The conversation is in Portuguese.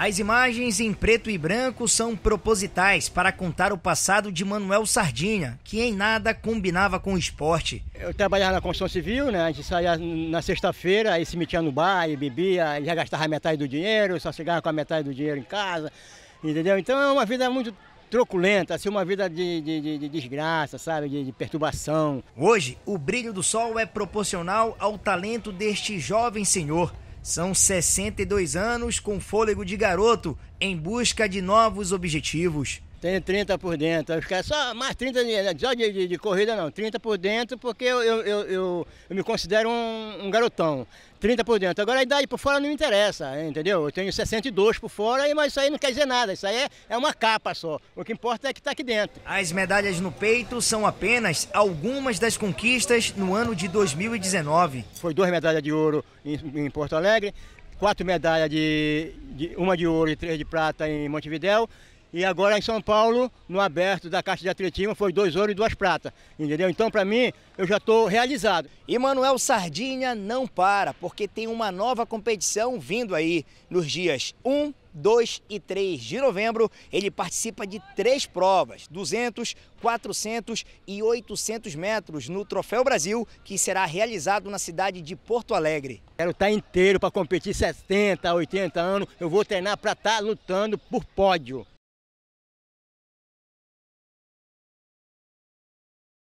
As imagens em preto e branco são propositais para contar o passado de Manuel Sardinha, que em nada combinava com o esporte. Eu trabalhava na construção civil, né? A gente saía na sexta-feira, aí se metia no bar e bebia, já gastava metade do dinheiro, só chegava com a metade do dinheiro em casa, entendeu? Então é uma vida muito truculenta, assim, uma vida de, de, de desgraça, sabe? De, de, perturbação. Hoje, o brilho do sol é proporcional ao talento deste jovem senhor. São 62 anos com fôlego de garoto em busca de novos objetivos. Tenho 30 por dentro. eu só mais 30 né, só de, de, de, corrida não, 30 por dentro, porque eu, eu, eu, eu me considero um, um, garotão. 30 por dentro. Agora a idade por fora não me interessa, entendeu? Eu tenho 62 por fora, mas isso aí não quer dizer nada. Isso aí é, é uma capa só. O que importa é que está aqui dentro. As medalhas no peito são apenas algumas das conquistas no ano de 2019. Foi duas medalhas de ouro em, em Porto Alegre, quatro medalhas de, de. uma de ouro e três de prata em Montevidéu e agora em São Paulo, no aberto da Caixa de Atletismo, foi dois ouro e duas pratas. Entendeu? Então, para mim, eu já estou realizado. E Manuel Sardinha não para, porque tem uma nova competição vindo aí nos dias 1, 2 e 3 de novembro. Ele participa de três provas: 200, 400 e 800 metros no Troféu Brasil, que será realizado na cidade de Porto Alegre. Quero estar tá inteiro para competir 70, 80 anos. Eu vou treinar para estar tá lutando por pódio.